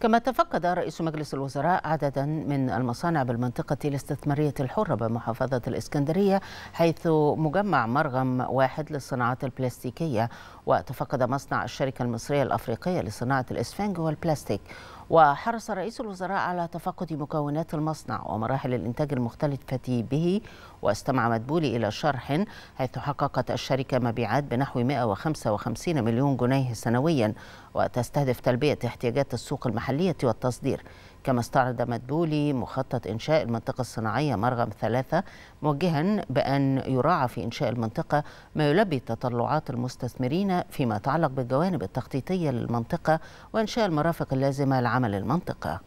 كما تفقد رئيس مجلس الوزراء عددا من المصانع بالمنطقة الاستثمارية الحرة بمحافظة الإسكندرية حيث مجمع مرغم واحد للصناعات البلاستيكية وتفقد مصنع الشركة المصرية الأفريقية لصناعة الإسفنج والبلاستيك وحرص رئيس الوزراء على تفقد مكونات المصنع ومراحل الإنتاج المختلفة به واستمع مدبولي إلى شرح حيث حققت الشركة مبيعات بنحو 155 مليون جنيه سنويا وتستهدف تلبية احتياجات السوق المحلية المحلية والتصدير كما استعرض مدبولي مخطط إنشاء المنطقة الصناعية مرغم ثلاثة موجها بأن يراعى في إنشاء المنطقة ما يلبي تطلعات المستثمرين فيما يتعلق بالجوانب التخطيطية للمنطقة وإنشاء المرافق اللازمة لعمل المنطقة